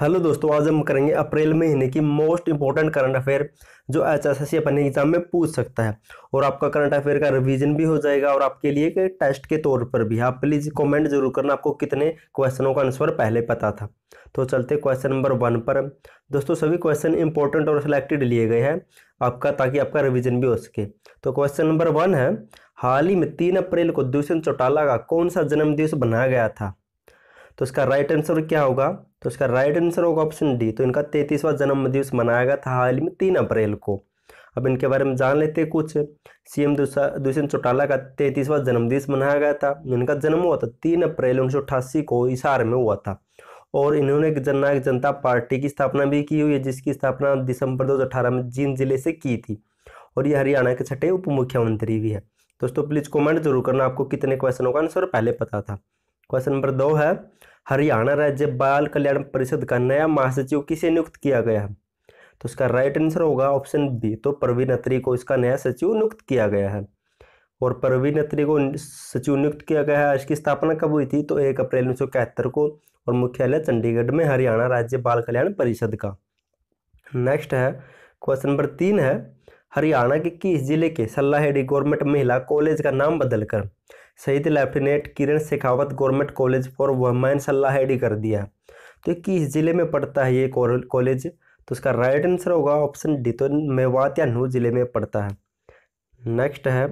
hello दोस्तों आज हम करेंगे अप्रैल महीने की मोस्ट इंपॉर्टेंट करंट अफेयर जो एच एस एस सी अपने एग्जाम में पूछ सकता है और आपका करंट अफेयर का रिवीजन भी हो जाएगा और आपके लिए के टेस्ट के तौर पर भी आप प्लीज़ कमेंट जरूर करना आपको कितने क्वेश्चनों का आंसर पहले पता था तो चलते क्वेश्चन नंबर वन पर दोस्तों सभी क्वेश्चन इंपॉर्टेंट और सिलेक्टेड लिए गए हैं आपका ताकि आपका रिविजन भी हो सके तो क्वेश्चन नंबर वन है हाल ही में तीन अप्रैल को दुष्यंत चौटाला का कौन सा जन्मदिवस बनाया गया था तो इसका राइट आंसर क्या होगा तो इसका राइट आंसर होगा ऑप्शन डी तो इनका तैतीसवां जन्मदिवस मनाया गया था हाल ही में तीन अप्रैल को अब इनके बारे में जान लेते हैं कुछ सीएम दुष्यंत चौटाला का तैतीसवां जन्मदिवस मनाया गया था इनका जन्म हुआ था तीन अप्रैल उन्नीस को इशार में हुआ था और इन्होंने जननायक जनता पार्टी की स्थापना भी की हुई है जिसकी स्थापना दिसंबर अठारह में जींद जिले से की थी और ये हरियाणा के छठे उप मुख्यमंत्री भी है दोस्तों प्लीज़ कमेंट जरूर करना आपको कितने क्वेश्चनों का आंसर पहले पता था क्वेश्चन नंबर दो है हरियाणा राज्य बाल कल्याण परिषद का नया महासचिव किसे नियुक्त किया गया है तो इसका राइट आंसर होगा ऑप्शन बी तो प्रवीण अत्री को इसका नया सचिव नियुक्त किया गया है और प्रवीण अत्री को सचिव नियुक्त किया गया है इसकी स्थापना कब हुई थी तो एक अप्रैल उन्नीस को और मुख्यालय चंडीगढ़ में हरियाणा राज्य बाल कल्याण परिषद का नेक्स्ट है क्वेश्चन नंबर तीन है हरियाणा के किस जिले के सल्लाहेडी गवर्नमेंट महिला कॉलेज का नाम बदलकर शहीद lieutenant Kiran Shekhawat government college for women एडी कर दिया तो किस ज़िले में पड़ता है ये कॉलेज तो उसका राइट आंसर होगा ऑप्शन डी तो मेवात या नू ज़िले में पड़ता है नेक्स्ट है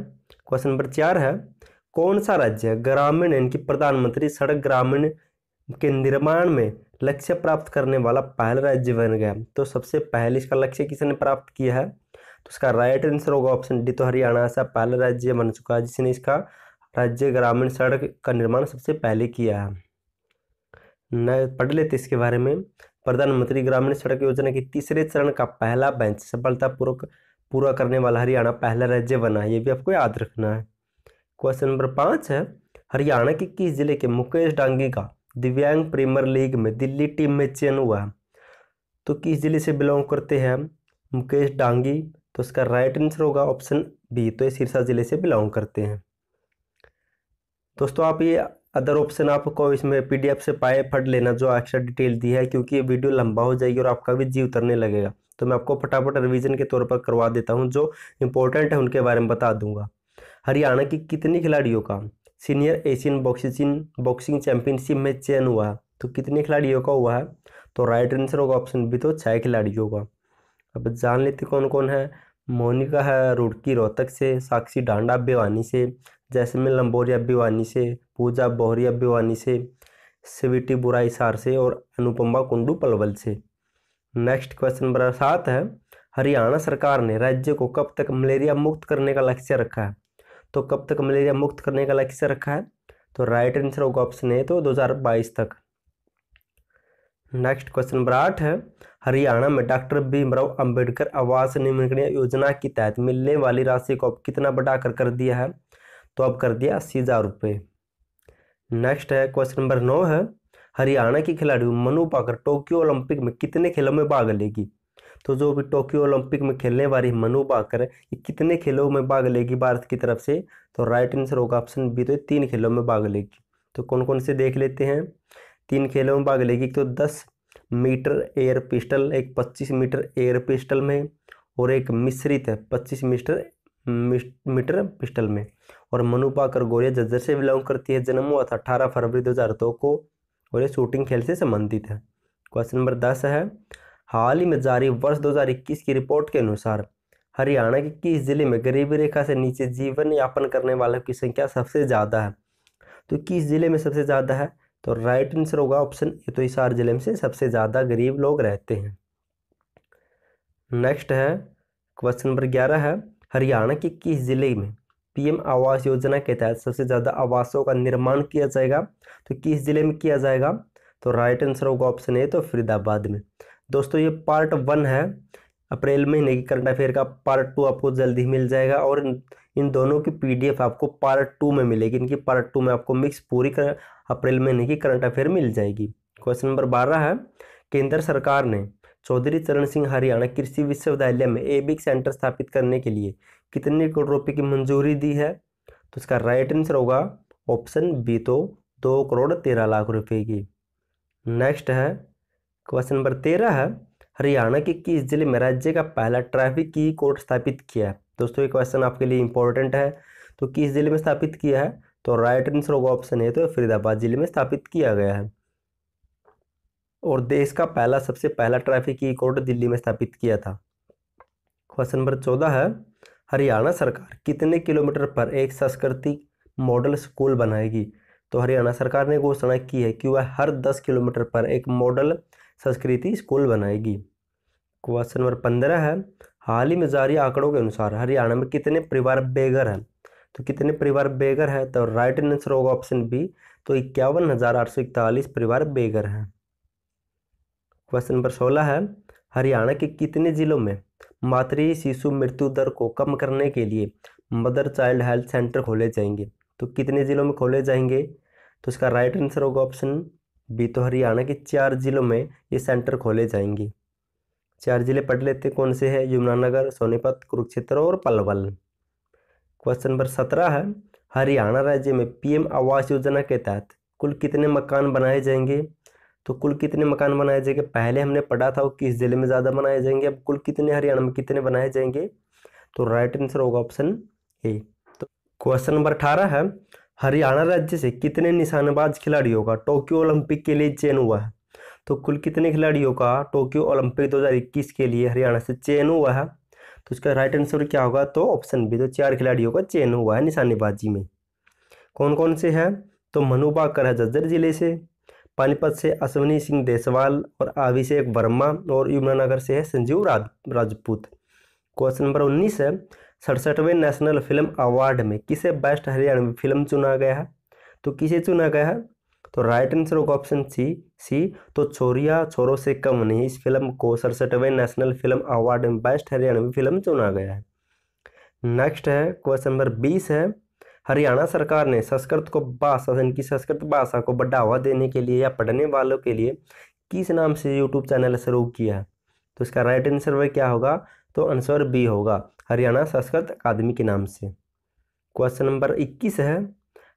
क्वेश्चन नंबर चार है कौन सा राज्य ग्रामीण यानी कि प्रधानमंत्री सड़क ग्रामीण के निर्माण में लक्ष्य प्राप्त करने वाला पहला राज्य बन गया तो सबसे पहले इसका लक्ष्य किसने प्राप्त किया है तो इसका राइट आंसर होगा ऑप्शन डी तो हरियाणा ऐसा पहला राज्य बन चुका है जिसने इसका राज्य ग्रामीण सड़क का निर्माण सबसे पहले किया है न पढ़ लेते इसके बारे में प्रधानमंत्री ग्रामीण सड़क योजना के तीसरे चरण का पहला बेंच सफलतापूर्वक पूरा करने वाला हरियाणा पहला राज्य बना है ये भी आपको याद रखना है क्वेश्चन नंबर पाँच है हरियाणा के किस जिले के मुकेश डांगी का दिव्यांग प्रीमियर लीग में दिल्ली टीम में चयन हुआ है तो किस जिले से बिलोंग करते हैं मुकेश डांगी तो इसका राइट आंसर होगा ऑप्शन बी तो ये सिरसा जिले से बिलोंग करते हैं दोस्तों आप ये अदर ऑप्शन आपको इसमें पीडीएफ से पाए फट लेना जो एक्स्ट्रा डिटेल दी है क्योंकि ये वीडियो लंबा हो जाएगी और आपका भी जी उतरने लगेगा तो मैं आपको फटाफट रिवीजन के तौर पर करवा देता हूँ जो इंपॉर्टेंट है उनके बारे में बता दूंगा हरियाणा की कितने खिलाड़ियों का senior Asian boxing boxing championship में चयन हुआ है तो कितने खिलाड़ियों का हुआ है तो राइट आंसर होगा ऑप्शन बी तो छः खिलाड़ियों का अब जान लेते कौन कौन है मोनिका है रुड़की रोहतक से साक्षी डांडा बेवानी से जैसमिन लंबोरिया भिवानी से पूजा बोहरिया भिवानी से सिविटी बुराई सार से और अनुपमा कुंडू पलवल से नेक्स्ट क्वेश्चन नंबर सात है हरियाणा सरकार ने राज्य को कब तक मलेरिया मुक्त करने का लक्ष्य रखा है तो कब तक मलेरिया मुक्त करने का लक्ष्य रखा है तो राइट आंसर होगा ऑप्शन ए तो 2022 तक नेक्स्ट क्वेश्चन नंबर आठ है हरियाणा में डॉक्टर भीमराव अंबेडकर आवास निर्माण योजना के तहत मिलने वाली राशि को कितना बढ़ाकर कर दिया है तो अब कर दिया अस्सी हज़ार रुपये नेक्स्ट है क्वेश्चन नंबर नौ है हरियाणा की खिलाड़ी मनु पाकर टोक्यो ओलंपिक में कितने खेलों में भाग लेगी तो जो भी टोक्यो ओलंपिक में खेलने वाली मनु पाकर ये कितने खेलों में भाग लेगी भारत की तरफ से तो राइट आंसर होगा ऑप्शन बी तो तीन खेलों में भाग लेगी तो कौन कौन से देख लेते हैं तीन खेलों में भाग लेगी तो दस मीटर एयर पिस्टल एक पच्चीस मीटर एयर पिस्टल में और एक मिश्रित है पच्चीस मीटर मीटर पिस्टल में और मनुपा गोरिया जज्जर से बिलोंग करती है जन्म हुआ था अठारह फरवरी 2002 को और ये शूटिंग खेल से संबंधित है क्वेश्चन नंबर दस है हाल ही में जारी वर्ष 2021 की रिपोर्ट के अनुसार हरियाणा के किस जिले में गरीबी रेखा से नीचे जीवन यापन करने वालों की संख्या सबसे ज़्यादा है तो किस जिले में सबसे ज़्यादा है तो राइट आंसर होगा ऑप्शन ए तो हिसार जिले में से सबसे ज़्यादा गरीब लोग रहते हैं नेक्स्ट है क्वेश्चन नंबर ग्यारह है हरियाणा के किस जिले में पीएम आवास योजना के तहत सबसे ज़्यादा आवासों का निर्माण किया जाएगा तो किस ज़िले में किया जाएगा तो राइट आंसर होगा ऑप्शन ए तो फरीदाबाद में दोस्तों ये पार्ट वन है अप्रैल महीने की करंट अफेयर का पार्ट टू आपको जल्द ही मिल जाएगा और इन दोनों की पीडीएफ आपको पार्ट टू में मिलेगी इनकी पार्ट टू में आपको मिक्स पूरी अप्रैल महीने की करंट अफेयर मिल जाएगी क्वेश्चन नंबर बारह है केंद्र सरकार ने चौधरी चरण सिंह हरियाणा कृषि विश्वविद्यालय में ए बी सेंटर स्थापित करने के लिए कितने करोड़ रुपये की मंजूरी दी है तो इसका राइट आंसर होगा ऑप्शन बी तो दो करोड़ तेरह लाख रुपये की नेक्स्ट है क्वेश्चन नंबर तेरह है हरियाणा के किस जिले में राज्य का पहला ट्रैफिक की कोर्ट स्थापित किया है दोस्तों ये क्वेश्चन आपके लिए इंपॉर्टेंट है तो किस जिले में स्थापित किया है तो राइट आंसर होगा ऑप्शन ए तो फरीदाबाद जिले में स्थापित किया गया है और देश का पहला सबसे पहला ट्रैफिक ई कोर्ट दिल्ली में स्थापित किया था क्वेश्चन नंबर चौदह है हरियाणा सरकार कितने किलोमीटर पर एक संस्कृति मॉडल स्कूल बनाएगी तो हरियाणा सरकार ने घोषणा की है कि वह हर दस किलोमीटर पर एक मॉडल संस्कृति स्कूल बनाएगी क्वेश्चन नंबर पंद्रह है हाल ही में जारी आंकड़ों के अनुसार हरियाणा में कितने परिवार बेघर हैं तो कितने परिवार बेघर हैं तो राइट आंसर होगा ऑप्शन बी तो इक्यावन हज़ार आठ सौ इकतालीस परिवार बेघर हैं क्वेश्चन नंबर सोलह है हरियाणा के कितने जिलों में मातृ शिशु मृत्यु दर को कम करने के लिए मदर चाइल्ड हेल्थ सेंटर खोले जाएंगे तो कितने ज़िलों में खोले जाएंगे तो इसका राइट आंसर होगा ऑप्शन बी तो हरियाणा के चार ज़िलों में ये सेंटर खोले जाएंगे चार ज़िले पढ़ लेते कौन से हैं यमुनानगर सोनीपत कुरुक्षेत्र और पलवल क्वेश्चन नंबर सत्रह है हरियाणा राज्य में पीएम आवास योजना के तहत कुल कितने मकान बनाए जाएंगे तो कुल कितने मकान बनाए जाएंगे पहले हमने पढ़ा था वो किस जिले में ज़्यादा बनाए जाएंगे अब कुल कितने हरियाणा में कितने बनाए जाएंगे तो राइट आंसर होगा ऑप्शन ए तो क्वेश्चन नंबर अठारह है हरियाणा राज्य से कितने निशानेबाज खिलाड़ियों का टोक्यो ओलंपिक के लिए चयन हुआ है तो कुल कितने खिलाड़ियों का टोक्यो ओलंपिक दो के लिए हरियाणा से चयन हुआ है तो इसका राइट आंसर क्या होगा तो ऑप्शन बी तो चार खिलाड़ियों का चयन हुआ है निशानेबाजी में कौन कौन से है तो मनु बाकर है जज्जर जिले से पानीपत से अश्विनी सिंह देसवाल और अभिषेक वर्मा और यमुनानगर से है संजीव राजपूत क्वेश्चन नंबर उन्नीस है सड़सठवें नेशनल फिल्म अवार्ड में किसे बेस्ट हरियाणवी फिल्म चुना गया है तो किसे चुना गया है तो राइट आंसर होगा ऑप्शन सी सी तो छोरिया छोरों से कम नहीं इस फिल्म को सड़सठवें नेशनल फिल्म अवार्ड में बेस्ट हरियाणवी फिल्म चुना गया है नेक्स्ट है क्वेश्चन नंबर बीस है हरियाणा सरकार ने संस्कृत को भाषा इनकी संस्कृत भाषा को बढ़ावा देने के लिए या पढ़ने वालों के लिए किस नाम से यूट्यूब चैनल शुरू किया तो इसका राइट आंसर वह क्या होगा तो आंसर बी होगा हरियाणा संस्कृत अकादमी के नाम से क्वेश्चन नंबर इक्कीस है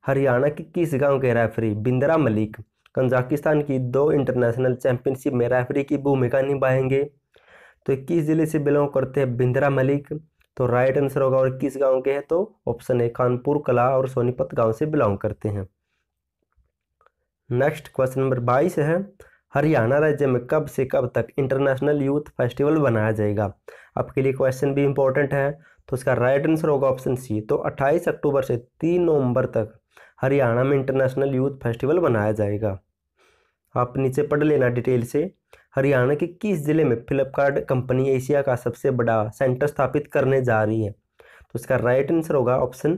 हरियाणा के किस गांव के रेफरी बिंद्रा मलिक कंजाकिस्तान की दो इंटरनेशनल चैंपियनशिप में रेफरी की भूमिका निभाएंगे तो इक्कीस जिले से बिलोंग करते हैं बिंद्रा मलिक तो राइट आंसर होगा और किस गांव के हैं तो ऑप्शन ए कानपुर कला और सोनीपत गांव से बिलोंग करते हैं नेक्स्ट क्वेश्चन नंबर बाईस है हरियाणा राज्य में कब से कब तक इंटरनेशनल यूथ फेस्टिवल मनाया जाएगा आपके लिए क्वेश्चन भी इंपॉर्टेंट है तो इसका राइट आंसर होगा ऑप्शन सी तो अट्ठाईस अक्टूबर से तीन नवम्बर तक हरियाणा में इंटरनेशनल यूथ फेस्टिवल मनाया जाएगा आप नीचे पढ़ लेना डिटेल से हरियाणा के किस जिले में फ्लिपकार्ट कंपनी एशिया का सबसे बड़ा सेंटर स्थापित करने जा रही है तो इसका राइट आंसर होगा ऑप्शन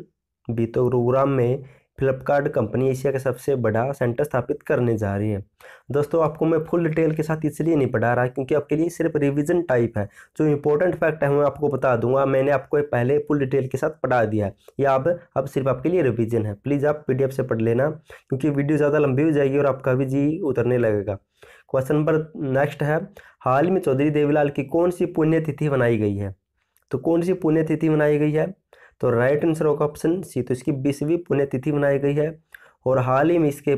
बी तो गुरुग्राम में फ्लिपकार्ट कंपनी एशिया का सबसे बड़ा सेंटर स्थापित करने जा रही है दोस्तों आपको मैं फुल डिटेल के साथ इसलिए नहीं पढ़ा रहा क्योंकि आपके लिए सिर्फ रिवीजन टाइप है जो इंपॉर्टेंट फैक्ट है मैं आपको बता दूंगा मैंने आपको पहले फुल डिटेल के साथ पढ़ा दिया है या अब अब सिर्फ आपके लिए रिविजन है प्लीज़ आप पी से पढ़ लेना क्योंकि वीडियो ज़्यादा लंबी हो जाएगी और आपका भी जी उतरने लगेगा क्वेश्चन नंबर नेक्स्ट है हाल में चौधरी देवीलाल की कौन सी पुण्यतिथि मनाई गई है तो कौन सी पुण्यतिथि मनाई गई है तो राइट आंसर होगा ऑप्शन सी तो इसकी बीसवीं पुण्यतिथि मनाई गई है और हाल ही में इसके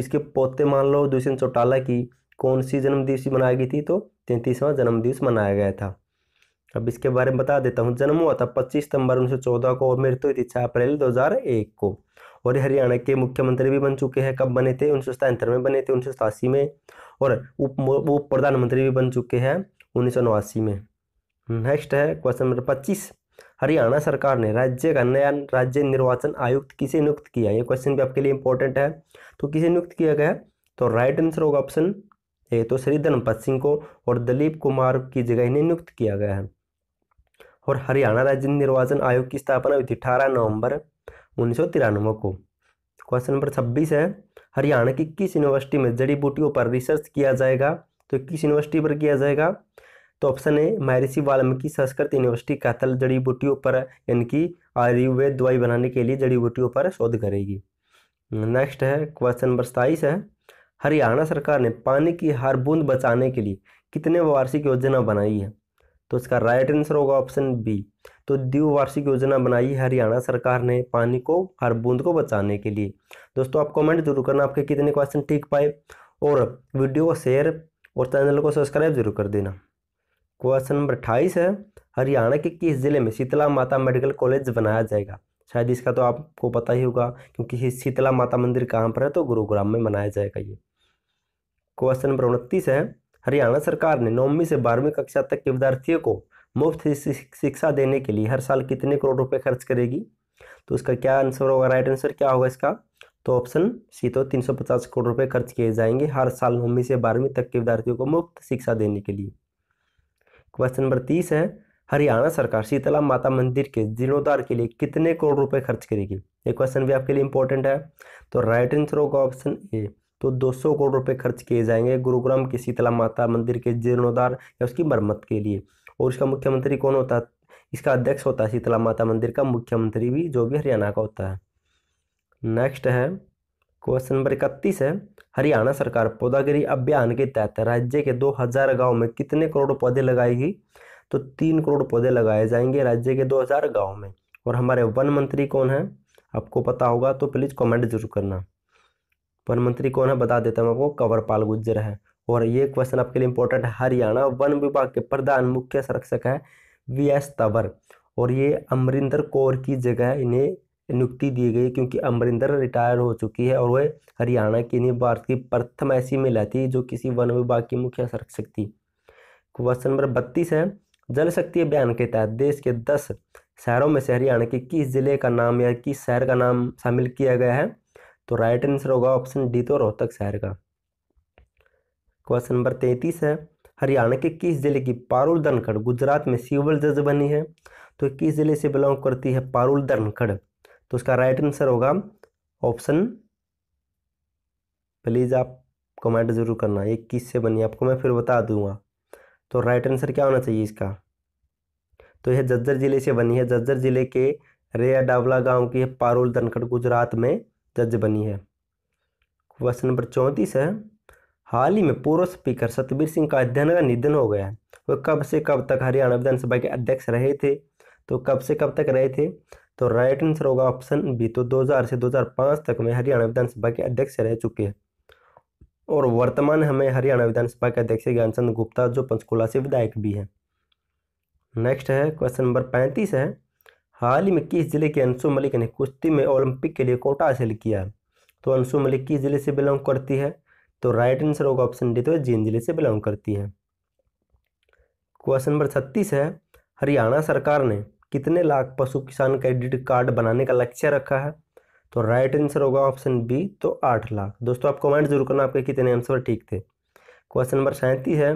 इसके पोते मान लो दुष्यंत चौटाला की कौन सी जन्मदिवस मनाई गई थी तो तैंतीसवां जन्मदिवस मनाया गया था अब इसके बारे में बता देता हूँ जन्म हुआ था पच्चीस सितंबर उन्नीस को और मृत्यु हुई थी छः अप्रैल 2001 को और हरियाणा के मुख्यमंत्री भी बन चुके हैं कब बने थे उन्नीस में बने थे उन्नीस में और उप वो प्रधानमंत्री भी बन चुके हैं उन्नीस में नेक्स्ट है क्वेश्चन नंबर पच्चीस हरियाणा सरकार ने राज्य का नया राज्य निर्वाचन आयुक्त किसे नियुक्त किया ये क्वेश्चन भी आपके लिए इंपॉर्टेंट है तो किसे नियुक्त किया गया तो राइट आंसर होगा ऑप्शन ए तो श्री धर्मपत सिंह को और दलीप कुमार की जगह इन्हें नियुक्त किया गया है और हरियाणा राज्य निर्वाचन आयोग की स्थापना हुई थी अठारह नवंबर उन्नीस को क्वेश्चन नंबर छब्बीस है हरियाणा की किस यूनिवर्सिटी में जड़ी बूटियों पर रिसर्च किया जाएगा तो किस यूनिवर्सिटी पर किया जाएगा तो ऑप्शन ए महर्षि वाल्मीकि संस्कृत यूनिवर्सिटी कैथल जड़ी बूटियों पर यानी कि आयुर्वेद दवाई बनाने के लिए जड़ी बूटियों पर शोध करेगी नेक्स्ट है क्वेश्चन नंबर सताईस है हरियाणा सरकार ने पानी की हर बूंद बचाने के लिए कितने वार्षिक योजना बनाई है तो इसका राइट आंसर होगा ऑप्शन बी तो द्विवार्षिक योजना बनाई है हरियाणा सरकार ने पानी को हर बूंद को बचाने के लिए दोस्तों आप कमेंट जरूर करना आपके कितने क्वेश्चन ठीक पाए और वीडियो को शेयर और चैनल को सब्सक्राइब जरूर कर देना क्वेश्चन नंबर अट्ठाईस है हरियाणा के किस जिले में शीतला माता मेडिकल कॉलेज बनाया जाएगा शायद इसका तो आपको पता ही होगा क्योंकि शीतला माता मंदिर कहाँ पर है तो गुरुग्राम में मनाया जाएगा ये क्वेश्चन नंबर उनतीस है हरियाणा सरकार ने नौवीं से बारहवीं कक्षा तक के विद्यार्थियों को मुफ्त शिक्षा देने के लिए हर साल कितने करोड़ रुपए खर्च करेगी तो इसका क्या आंसर होगा राइट आंसर क्या होगा इसका तो ऑप्शन सी तो 350 करोड़ रुपए खर्च किए जाएंगे हर साल नौवीं से बारहवीं तक के विद्यार्थियों को मुफ्त शिक्षा देने के लिए क्वेश्चन नंबर तीस है हरियाणा सरकार शीतला माता मंदिर के जीर्णोद्धार के लिए कितने करोड़ रुपए खर्च करेगी ये क्वेश्चन भी आपके लिए इंपॉर्टेंट है तो राइट आंसर होगा ऑप्शन ए तो 200 करोड़ रुपए खर्च किए जाएंगे गुरुग्राम के शीतला माता मंदिर के जीर्णोद्धार या उसकी मरम्मत के लिए और इसका मुख्यमंत्री कौन होता है इसका अध्यक्ष होता है शीतला माता मंदिर का मुख्यमंत्री भी जो भी हरियाणा का होता है नेक्स्ट है क्वेश्चन नंबर इकतीस है हरियाणा सरकार पौधागिरी अभियान के तहत राज्य के दो हजार गाँव में कितने करोड़ पौधे लगाएगी तो तीन करोड़ पौधे लगाए जाएंगे राज्य के दो हजार गाँव में और हमारे वन मंत्री कौन है आपको पता होगा तो प्लीज़ कमेंट जरूर करना वन मंत्री कौन है बता देता हूँ आपको कंवरपाल गुज्जर है और ये क्वेश्चन आपके लिए इंपॉर्टेंट है हरियाणा वन विभाग के प्रधान मुख्य संरक्षक है वी एस तंवर और ये अमरिंदर कौर की जगह इन्हें नियुक्ति दी गई क्योंकि अमरिंदर रिटायर हो चुकी है और वह हरियाणा की इन्हें भारत की प्रथम ऐसी महिला थी जो किसी वन विभाग की मुख्य संरक्षक थी क्वेश्चन नंबर बत्तीस है जल शक्ति अभियान के तहत देश के दस शहरों में से हरियाणा के किस जिले का नाम या किस शहर का नाम शामिल किया गया है तो राइट आंसर होगा ऑप्शन डी तो रोहतक शहर का क्वेश्चन नंबर तैंतीस है हरियाणा के किस जिले की पारुल धनखड़ गुजरात में सिविल जज बनी है तो किस जिले से बिलोंग करती है पारुल धनखड़ तो उसका राइट आंसर होगा ऑप्शन प्लीज़ आप कमेंट जरूर करना ये किस से बनी आपको मैं फिर बता दूंगा तो राइट आंसर क्या होना चाहिए इसका तो यह जज्जर जिले से बनी है जज्जर जिले के रेया डावला गांव की पारुल धनखड़ गुजरात में जज बनी है क्वेश्चन नंबर चौंतीस है हाल ही में पूर्व स्पीकर सतबीर सिंह का अध्ययन का निधन हो गया वह कब से कब तक हरियाणा विधानसभा के अध्यक्ष रहे थे तो कब से कब तक रहे थे तो राइट आंसर होगा ऑप्शन बी तो 2000 से 2005 तक में हरियाणा विधानसभा के अध्यक्ष रह चुके हैं और वर्तमान हमें हरियाणा विधानसभा के अध्यक्ष ज्ञानचंद गुप्ता जो पंचकुला से विधायक भी हैं नेक्स्ट है क्वेश्चन नंबर पैंतीस है हाल ही में किस जिले के अंशु मलिक ने कुश्ती में ओलंपिक के लिए कोटा हासिल किया तो अंशु मलिक किस जिले से बिलोंग करती है तो राइट आंसर होगा ऑप्शन डी तो जींद जिले से बिलोंग करती हैं क्वेश्चन नंबर छत्तीस है हरियाणा सरकार ने कितने लाख पशु किसान क्रेडिट कार्ड बनाने का लक्ष्य रखा है तो राइट आंसर होगा ऑप्शन बी तो आठ लाख दोस्तों आप कमेंट जरूर करना आपके कितने आंसर ठीक थे क्वेश्चन नंबर सैंतीस है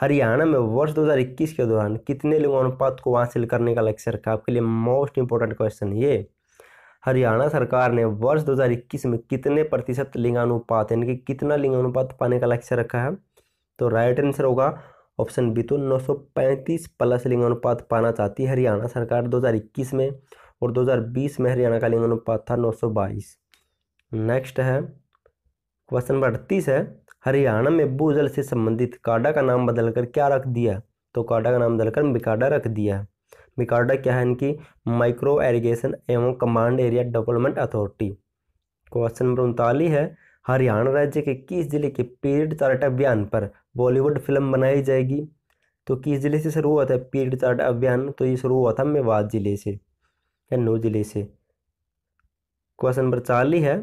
हरियाणा में वर्ष 2021 के दौरान कितने अनुपात को हासिल करने का लक्ष्य रखा आपके लिए मोस्ट इंपॉर्टेंट क्वेश्चन ये हरियाणा सरकार ने वर्ष दो में कितने प्रतिशत लिंगानुपात यानी कि कितना लिंगानुपात पाने का लक्ष्य रखा है तो राइट आंसर होगा ऑप्शन बी तो 935 प्लस लिंगानुपात पाना चाहती है हरियाणा सरकार 2021 में और 2020 में हरियाणा का लिंगानुपात था 922 नेक्स्ट है क्वेश्चन नंबर अड़तीस है हरियाणा में भूजल से संबंधित काडा का नाम बदलकर क्या रख दिया तो काडा का नाम बदलकर मिकाडा रख दिया है मिकार्डा क्या है इनकी माइक्रो एरिगेशन एवं command area development authority question number उनतालीस है हरियाणा राज्य के किस जिले के पीरियड चार्ट अभियान पर बॉलीवुड फिल्म बनाई जाएगी तो किस जिले से शुरू हुआ था पीरियड चार्ट अभियान तो ये शुरू हुआ था मेवात जिले से नौ जिले से क्वेश्चन नंबर चालीस है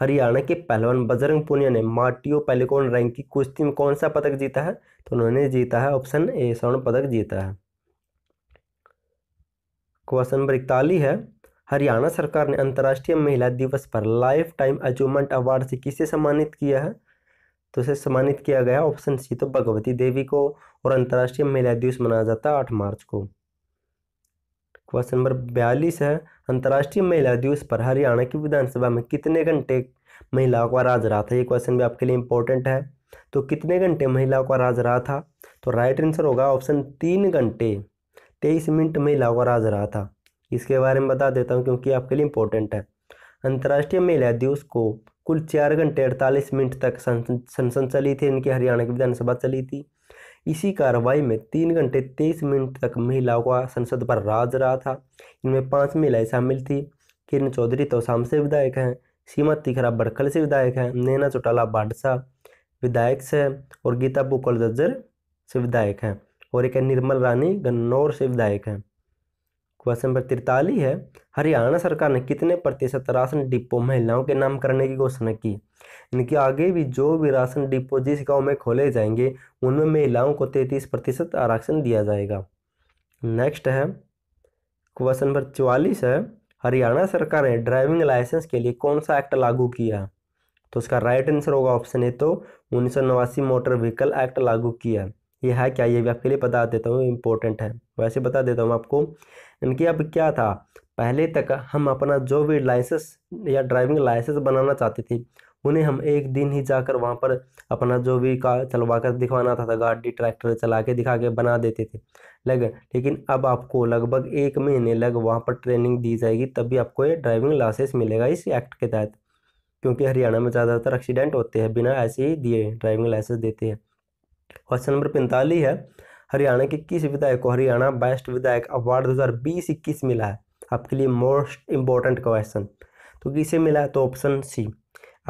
हरियाणा के पहलवान बजरंग पुनिया ने माटियो पेलिकॉन रैंक की कुश्ती में कौन सा पदक जीता है तो उन्होंने जीता है ऑप्शन ए स्वर्ण पदक जीता है क्वेश्चन नंबर इकतालीस है हरियाणा सरकार ने अंतर्राष्ट्रीय महिला दिवस पर लाइफ टाइम अचीवमेंट अवार्ड से किसे सम्मानित किया है तो इसे सम्मानित किया गया ऑप्शन सी तो भगवती देवी को और अंतर्राष्ट्रीय महिला दिवस मनाया जाता है आठ मार्च को क्वेश्चन नंबर बयालीस है अंतर्राष्ट्रीय महिला दिवस पर हरियाणा की विधानसभा में कितने घंटे महिलाओं का राज रहा था ये क्वेश्चन भी आपके लिए इंपॉर्टेंट है तो कितने घंटे महिलाओं का राज रहा था तो राइट आंसर होगा ऑप्शन तीन घंटे तेईस मिनट में लाहौर राज रहा था इसके बारे में बता देता हूँ क्योंकि आपके लिए इंपॉर्टेंट है अंतर्राष्ट्रीय महिला दिवस को कुल चार घंटे अड़तालीस मिनट तक संसद चली थी इनकी हरियाणा की विधानसभा चली थी इसी कार्रवाई में तीन घंटे तेईस मिनट तक महिलाओं का संसद पर राज रहा था इनमें पांच महिलाएं शामिल थी किरण चौधरी तोसाम से विधायक हैं सीमा तिखरा बड़खल से विधायक हैं नैना चौटाला बाडसा विधायक से और गीता बुकल जज्जर से विधायक हैं और एक है निर्मल रानी गन्नौर से विधायक हैं क्वेश्चन नंबर तिरतालीस है हरियाणा सरकार ने कितने प्रतिशत राशन डिपो महिलाओं के नाम करने की घोषणा की इनके आगे भी जो भी राशन डिपो जिस गाँव में खोले जाएंगे उनमें महिलाओं को तैंतीस प्रतिशत आरक्षण दिया जाएगा नेक्स्ट है क्वेश्चन नंबर चवालीस है हरियाणा सरकार ने ड्राइविंग लाइसेंस के लिए कौन सा एक्ट लागू किया तो उसका राइट आंसर होगा ऑप्शन ए तो उन्नीस मोटर व्हीकल एक्ट लागू किया ये है क्या ये भी आपके लिए बता देता हूँ इम्पोर्टेंट है वैसे बता देता हूँ आपको इनकी अब क्या था पहले तक हम अपना जो भी लाइसेंस या ड्राइविंग लाइसेंस बनाना चाहते थे उन्हें हम एक दिन ही जाकर वहाँ पर अपना जो भी कार चलवा कर दिखवाना था, था तो गाड़ी ट्रैक्टर चला के दिखा के बना देते थे लग लेकिन अब आपको लगभग एक महीने लग वहाँ पर ट्रेनिंग दी जाएगी तभी आपको ये ड्राइविंग लाइसेंस मिलेगा इस एक्ट के तहत क्योंकि हरियाणा में ज़्यादातर एक्सीडेंट होते हैं बिना ऐसे ही दिए ड्राइविंग लाइसेंस देते हैं क्वेश्चन नंबर पैंतालीस है हरियाणा के किस विधायक को हरियाणा बेस्ट विधायक अवार्ड दो हज़ार बीस इक्कीस मिला है आपके लिए मोस्ट इम्पोर्टेंट क्वेश्चन तो किसे मिला है तो ऑप्शन सी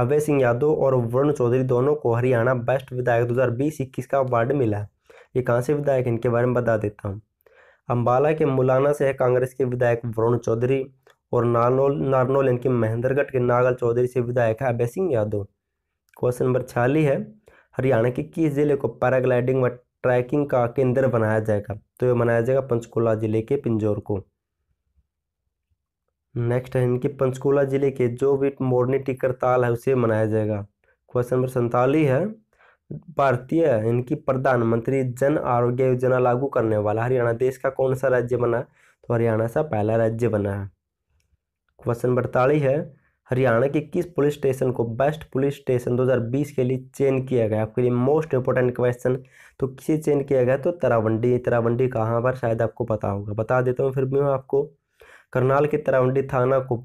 अभय सिंह यादव और वरुण चौधरी दोनों को हरियाणा बेस्ट विधायक दो हज़ार बीस इक्कीस का अवार्ड मिला है ये कहाँ से विधायक इनके बारे में बता देता हूँ अम्बाला के मुलाना से है कांग्रेस के विधायक वरुण चौधरी और नारनोल नारनोल इनके महेंद्रगढ़ के नागल चौधरी से विधायक है अभय सिंह यादव क्वेश्चन नंबर छियालीस है हरियाणा के किस जिले को पैराग्लाइडिंग व ट्रैकिंग का केंद्र बनाया जाएगा तो यह बनाया जाएगा पंचकुला जिले के पिंजौर को नेक्स्ट है इनके पंचकुला जिले के जो भी मोरनी टिकर ताल है उसे मनाया जाएगा क्वेश्चन नंबर सैंतालीस है भारतीय इनकी प्रधानमंत्री जन आरोग्य योजना लागू करने वाला हरियाणा देश का कौन सा राज्य बना तो हरियाणा सा पहला राज्य बना है क्वेश्चन अड़तालीस है हरियाणा के किस पुलिस स्टेशन को बेस्ट पुलिस स्टेशन 2020 के लिए चेन किया गया आपके लिए मोस्ट इंपॉर्टेंट क्वेश्चन तो किसे चेन किया गया तो तरावंडी तरावंडी कहाँ पर शायद आपको पता होगा बता देता हूँ फिर भी मैं आपको करनाल के तरावंडी थाना को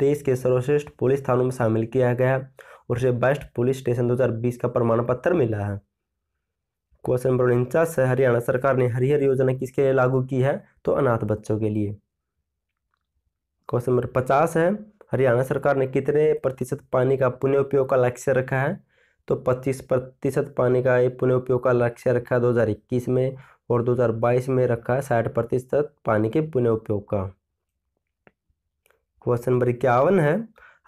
देश के सर्वश्रेष्ठ पुलिस थानों में शामिल किया गया और उसे बेस्ट पुलिस स्टेशन दो का प्रमाण पत्र मिला है क्वेश्चन नंबर उनचास है हरियाणा सरकार ने हरिहर योजना किसके लिए लागू की है तो अनाथ बच्चों के लिए क्वेश्चन नंबर पचास है हरियाणा सरकार ने कितने प्रतिशत पानी का पुनः उपयोग का लक्ष्य रखा है तो पच्चीस प्रतिशत पानी का ये पुनः उपयोग का लक्ष्य रखा है दो हज़ार इक्कीस में और दो हज़ार बाईस में रखा है साठ प्रतिशत पानी के पुनः उपयोग का क्वेश्चन नंबर इक्यावन है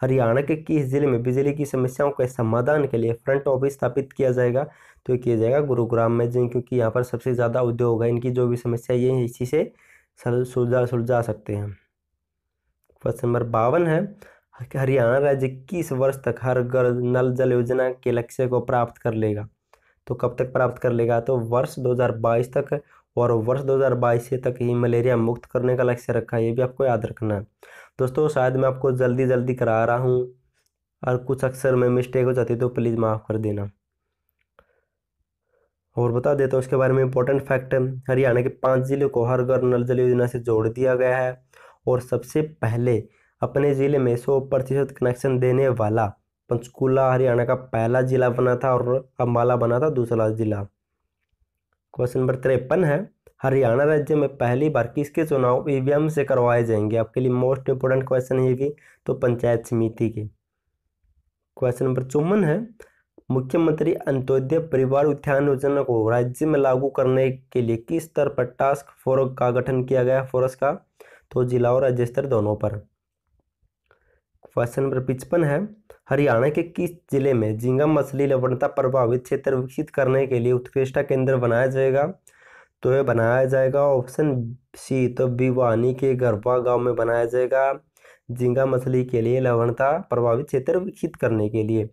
हरियाणा के किस जिले में बिजली की समस्याओं के समाधान के लिए फ्रंट ऑफिस स्थापित किया जाएगा तो किया जाएगा गुरुग्राम में जिन क्योंकि यहाँ पर सबसे ज़्यादा उद्योग है इनकी जो भी समस्या ये इसी से सुलझा सुलझा सकते हैं प्रश्न नंबर बावन है हरियाणा राज्य किस वर्ष तक हर घर नल जल योजना के लक्ष्य को प्राप्त कर लेगा तो कब तक प्राप्त कर लेगा तो वर्ष 2022 तक और वर्ष 2022 से तक ही मलेरिया मुक्त करने का लक्ष्य रखा है ये भी आपको याद रखना है दोस्तों शायद मैं आपको जल्दी जल्दी करा रहा हूँ और कुछ अक्सर में मिस्टेक हो जाती है तो प्लीज़ माफ़ कर देना और बता देता हूँ उसके बारे में इंपॉर्टेंट फैक्ट हरियाणा के पाँच जिलों को हर घर नल जल योजना से जोड़ दिया गया है और सबसे पहले अपने ज़िले में सौ प्रतिशत कनेक्शन देने वाला पंचकूला हरियाणा का पहला ज़िला बना था और अम्बाला बना था दूसरा ज़िला क्वेश्चन नंबर तिरपन है हरियाणा राज्य में पहली बार किसके चुनाव ई से करवाए जाएंगे आपके लिए मोस्ट इंपोर्टेंट क्वेश्चन है ये भी तो पंचायत समिति के क्वेश्चन नंबर चौवन है मुख्यमंत्री अंत्योदय परिवार उत्थान योजना को राज्य में लागू करने के लिए किस स्तर पर टास्क फोर्स का गठन किया गया फोरस का तो जिला और राज्य स्तर दोनों पर क्वेश्चन नंबर पिचपन है हरियाणा के किस जिले में जिंगम मछली लवणता प्रभावित क्षेत्र विकसित करने के लिए उत्कृष्ट केंद्र बनाया जाएगा तो यह बनाया जाएगा ऑप्शन सी तो भिवानी के गरबा गांव में बनाया जाएगा जिंगा मछली के लिए लवणता प्रभावित क्षेत्र विकसित करने के लिए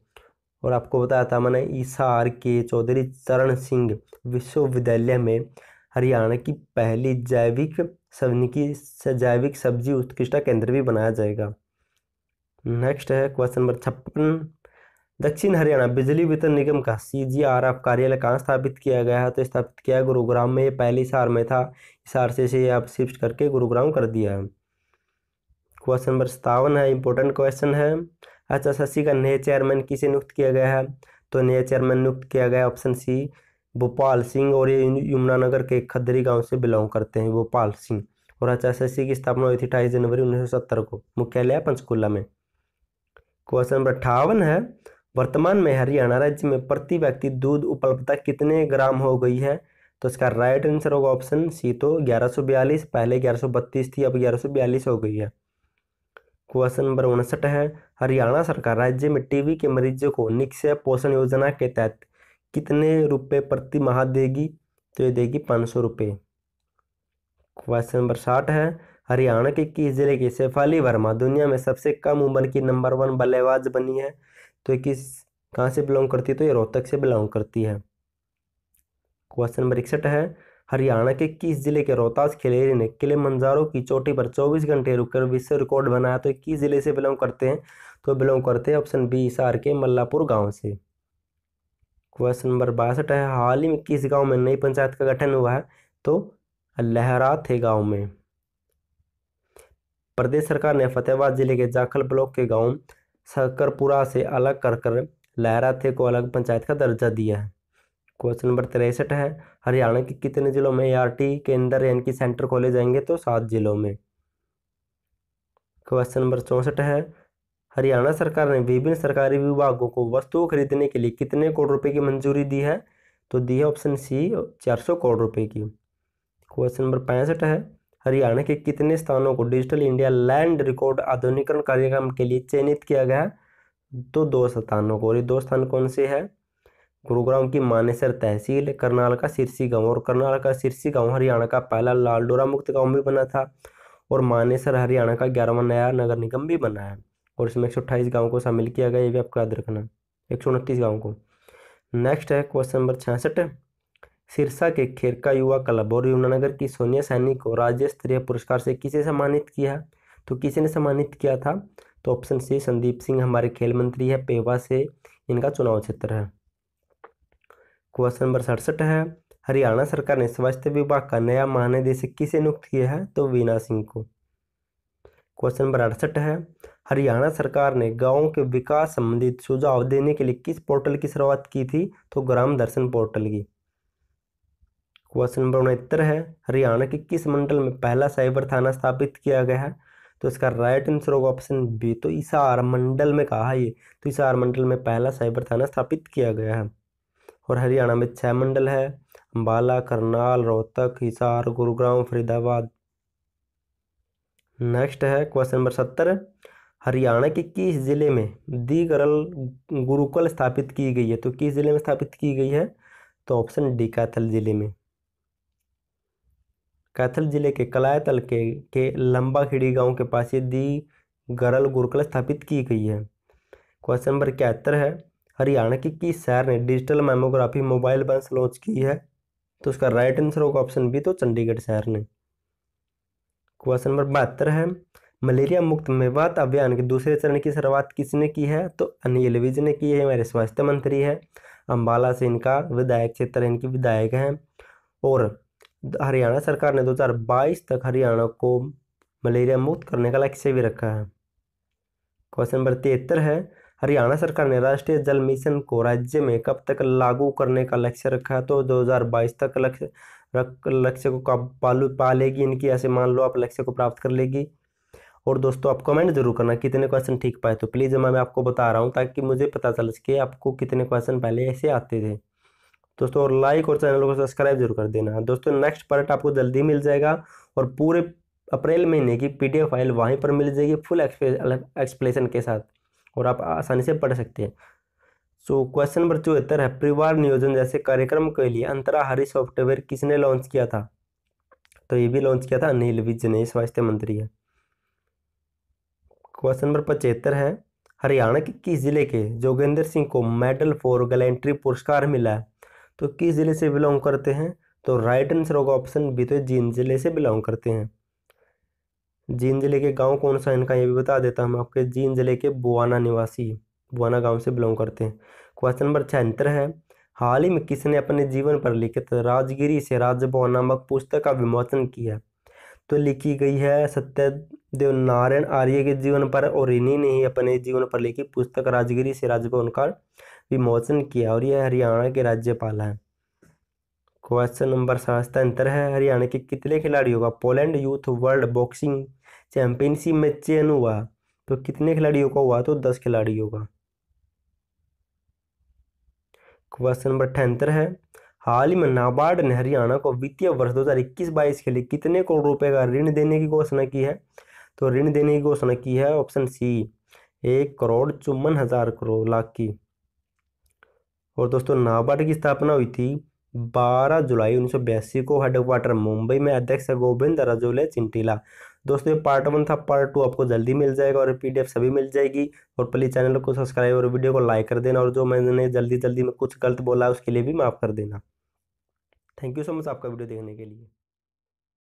और आपको बताया था मैंने ईसार के चौधरी चरण सिंह विश्वविद्यालय में हरियाणा की पहली जैविक सवनिकी जैविक सब्जी उत्कृष्टता केंद्र भी बनाया जाएगा नेक्स्ट है क्वेश्चन नंबर छप्पन दक्षिण हरियाणा बिजली वितरण निगम का सी जी आर एफ कार्यालय कहाँ स्थापित किया गया है तो स्थापित किया गुरुग्राम में पहले इसार में था इसार से इसे आप शिफ्ट करके गुरुग्राम कर दिया है क्वेश्चन नंबर सत्तावन है इंपॉर्टेंट क्वेश्चन है एस अच्छा, सी का नए चेयरमैन किसे नियुक्त किया गया है तो नए चेयरमैन नियुक्त किया गया ऑप्शन सी भोपाल सिंह और ये यमुनानगर के खदरी गांव से बिलोंग करते हैं भोपाल सिंह और एस की स्थापना हुई थी अठाईस जनवरी 1970 को मुख्यालय पंचकुला में क्वेश्चन नंबर अठावन है वर्तमान में हरियाणा राज्य में प्रति व्यक्ति दूध उपलब्धता कितने ग्राम हो गई है तो इसका राइट आंसर होगा ऑप्शन सी तो ग्यारह पहले ग्यारह थी अब ग्यारह हो गई है क्वेश्चन नंबर उनसठ है हरियाणा सरकार राज्य में टीबी के मरीजों को निक्षय पोषण योजना के तहत कितने रुपए प्रति माह देगी तो ये देगी पाँच सौ रुपये क्वेश्चन नंबर साठ है हरियाणा के किस जिले की शेफाली वर्मा दुनिया में सबसे कम उम्र की नंबर वन बल्लेबाज बनी है तो ये किस कहाँ से बिलोंग करती है तो ये रोहतक से बिलोंग करती है क्वेश्चन नंबर इकसठ है हरियाणा के किस जिले के रोहतास खिलेरी ने किले मंजारो की चोटी पर 24 घंटे रुककर विश्व रिकॉर्ड बनाया तो किस जिले से बिलोंग करते हैं तो बिलोंग करते हैं ऑप्शन बी हिसार के मल्लापुर गांव से क्वेश्चन नंबर बासठ है हाल ही में किस गांव में नई पंचायत का गठन हुआ है तो लहरा थे गांव में प्रदेश सरकार ने फतेहाबाद जिले के जाखल ब्लॉक के गांव सकरपुरा से अलग कर कर लहरा थे को अलग पंचायत का दर्जा दिया है क्वेश्चन नंबर तिरसठ है हरियाणा के कितने जिलों में एआरटी e के अंदर यानी कि सेंटर खोले जाएंगे तो सात जिलों में क्वेश्चन नंबर चौंसठ है हरियाणा सरकार ने विभिन्न सरकारी विभागों को वस्तु खरीदने के लिए कितने करोड़ रुपए की मंजूरी दी है तो दी है ऑप्शन सी चार सौ करोड़ रुपए की क्वेश्चन नंबर पैंसठ है हरियाणा के कितने स्थानों को डिजिटल इंडिया लैंड रिकॉर्ड आधुनिकरण कार्यक्रम के लिए चयनित किया गया है तो दो स्थानों को और ये दो स्थान कौन से है गुरुग्राम की मानेसर तहसील करनाल का सिरसी गांव और करनाल का सिरसी गांव हरियाणा का पहला लाल डोरा मुक्त गांव भी बना था और मानेसर हरियाणा का ग्यारहवा नया नगर निगम भी बना है और इसमें एक सौ अट्ठाईस गाँव को शामिल किया गया ये भी आपको याद रखना एक सौ उनतीस गाँव को नेक्स्ट है क्वेश्चन नंबर छियासठ सिरसा के खेरका युवा क्लब और यमुनानगर की सोनिया सैनी को राज्य स्तरीय पुरस्कार से किसे सम्मानित किया तो किसी ने सम्मानित किया था तो ऑप्शन सी संदीप सिंह हमारे खेल मंत्री है पेवा से इनका चुनाव क्षेत्र है क्वेश्चन नंबर सड़सठ है हरियाणा सरकार ने स्वास्थ्य विभाग का नया महानिदेशक किसे नियुक्त किया है तो वीना सिंह को क्वेश्चन नंबर अड़सठ है हरियाणा सरकार ने गाँव के विकास संबंधित सुझाव देने के लिए किस पोर्टल की शुरुआत की थी तो ग्राम दर्शन पोर्टल की क्वेश्चन नंबर उनहत्तर है हरियाणा के किस मंडल में पहला साइबर थाना स्थापित किया गया है तो इसका राइट आंसर होगा ऑप्शन बी तो इसार मंडल में कहा ये तो इसार मंडल में पहला साइबर थाना स्थापित किया गया है और हरियाणा में छः मंडल है अम्बाला करनाल रोहतक हिसार गुरुग्राम फरीदाबाद नेक्स्ट है क्वेश्चन नंबर सत्तर हरियाणा के किस ज़िले में दी गरल गुरुकुल स्थापित की गई है तो किस ज़िले में स्थापित की गई है तो ऑप्शन डी कैथल ज़िले में कैथल ज़िले के कलायतल के के लंबा खिड़ी गांव के पास ये दी गरल गुरुकुल स्थापित की गई है क्वेश्चन नंबर इकहत्तर है हरियाणा के किस शहर ने digital mammography mobile vans launch की है तो उसका राइट आंसर होगा ऑप्शन बी तो चंडीगढ़ शहर ने क्वेश्चन नंबर बहत्तर है मलेरिया मुक्त मेवात अभियान के दूसरे चरण की शुरुआत किसने की है तो अनिल विज ने की है हमारे स्वास्थ्य मंत्री है अम्बाला से इनका विधायक क्षेत्र इनकी विधायक हैं और हरियाणा सरकार ने 2022 तक हरियाणा को मलेरिया मुक्त करने का लक्ष्य भी रखा है क्वेश्चन नंबर तिहत्तर है हरियाणा सरकार ने राष्ट्रीय जल मिशन को राज्य में कब तक लागू करने का लक्ष्य रखा है तो 2022 तक लक्ष्य रख लक्ष्य को कब पालू पा लेगी इनकी ऐसे मान लो आप लक्ष्य को प्राप्त कर लेगी और दोस्तों आप कमेंट जरूर करना कितने क्वेश्चन ठीक पाए तो प्लीज़ मैं आपको बता रहा हूँ ताकि मुझे पता चल सके आपको कितने क्वेश्चन पहले ऐसे आते थे दोस्तों और लाइक और चैनल को सब्सक्राइब जरूर कर देना दोस्तों नेक्स्ट पार्ट आपको जल्दी मिल जाएगा और पूरे अप्रैल महीने की पीडीएफ फाइल वहीं पर मिल जाएगी फुल एक्सप्लेसन के साथ और आप आसानी से पढ़ सकते हैं सो क्वेश्चन नंबर चौहत्तर है परिवार नियोजन जैसे कार्यक्रम के लिए अंतराहारी सॉफ्टवेयर किसने लॉन्च किया था तो ये भी लॉन्च किया था अनिल विज ने स्वास्थ्य मंत्री है क्वेश्चन नंबर पचहत्तर है हरियाणा के किस जिले के जोगेंद्र सिंह को मेडल फॉर गलेंट्री पुरस्कार मिला है तो किस जिले से बिलोंग करते हैं तो राइट आंसर होगा ऑप्शन बी तो जिन जिले से बिलोंग करते हैं जींद जिले के गांव कौन सा इनका ये भी बता देता हम आपके जींद जिले के बुआना निवासी बुआना गांव से बिलोंग करते हैं क्वेश्चन नंबर अंतर है हाल ही में किसने अपने जीवन पर लिखित राजगिरी से राजभवन नामक पुस्तक का विमोचन किया तो लिखी गई है सत्यदेव नारायण आर्य के जीवन पर और इन्हीं ने ही अपने जीवन पर लिखी पुस्तक राजगिरी से राजभवन का विमोचन किया और यह हरियाणा के राज्यपाल हैं क्वेश्चन नंबर अंतर है हरियाणा के कितने खिलाड़ियों का Poland youth world boxing championship में चयन हुआ तो कितने खिलाड़ियों का हुआ तो दस खिलाड़ियों का क्वेश्चन नंबर अठहत्तर है हाल ही में नाबार्ड ने हरियाणा को वित्तीय वर्ष दो हज़ार इक्कीस बाईस के लिए कितने करोड़ रुपए का ऋण देने की घोषणा की है तो ऋण देने की घोषणा की है ऑप्शन सी एक करोड़ चौवन हजार करोड़ लाख की और दोस्तों नाबार्ड की स्थापना हुई थी 12 जुलाई उन्नीस को हेडक्वार्टर मुंबई में अध्यक्ष गोविंद रजोले चिंटीला दोस्तों ये पार्ट वन था पार्ट टू आपको जल्दी मिल जाएगा और पीडीएफ सभी मिल जाएगी और प्लीज़ चैनल को सब्सक्राइब और वीडियो को लाइक कर देना और जो मैंने जल्दी जल्दी में कुछ गलत बोला उसके लिए भी माफ़ कर देना थैंक यू सो मच आपका वीडियो देखने के लिए